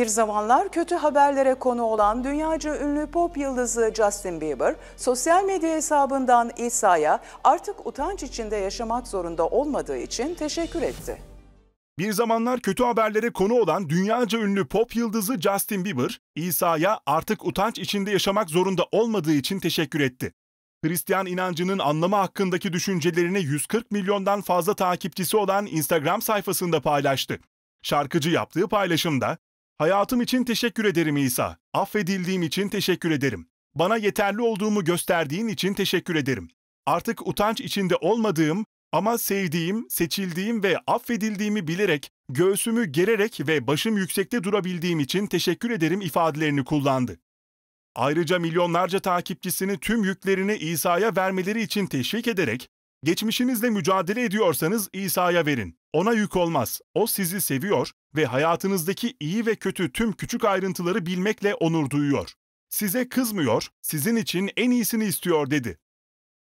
Bir zamanlar kötü haberlere konu olan dünyaca ünlü pop yıldızı Justin Bieber, sosyal medya hesabından İsa'ya artık utanç içinde yaşamak zorunda olmadığı için teşekkür etti. Bir zamanlar kötü haberlere konu olan dünyaca ünlü pop yıldızı Justin Bieber, İsa'ya artık utanç içinde yaşamak zorunda olmadığı için teşekkür etti. Hristiyan inancının anlamı hakkındaki düşüncelerini 140 milyondan fazla takipçisi olan Instagram sayfasında paylaştı. Şarkıcı yaptığı paylaşımda Hayatım için teşekkür ederim İsa. Affedildiğim için teşekkür ederim. Bana yeterli olduğumu gösterdiğin için teşekkür ederim. Artık utanç içinde olmadığım ama sevdiğim, seçildiğim ve affedildiğimi bilerek, göğsümü gererek ve başım yüksekte durabildiğim için teşekkür ederim ifadelerini kullandı. Ayrıca milyonlarca takipçisini tüm yüklerini İsa'ya vermeleri için teşvik ederek, geçmişinizle mücadele ediyorsanız İsa'ya verin. Ona yük olmaz. O sizi seviyor ve hayatınızdaki iyi ve kötü tüm küçük ayrıntıları bilmekle onur duyuyor. Size kızmıyor, sizin için en iyisini istiyor dedi.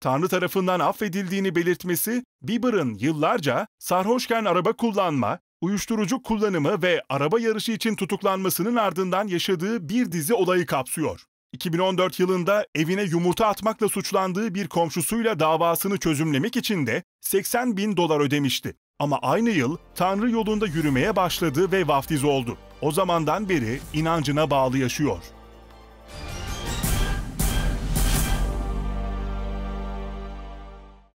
Tanrı tarafından affedildiğini belirtmesi, Bieber'ın yıllarca sarhoşken araba kullanma, uyuşturucu kullanımı ve araba yarışı için tutuklanmasının ardından yaşadığı bir dizi olayı kapsıyor. 2014 yılında evine yumurta atmakla suçlandığı bir komşusuyla davasını çözümlemek için de 80 bin dolar ödemişti. Ama aynı yıl Tanrı yolunda yürümeye başladı ve vaftiz oldu. O zamandan beri inancına bağlı yaşıyor.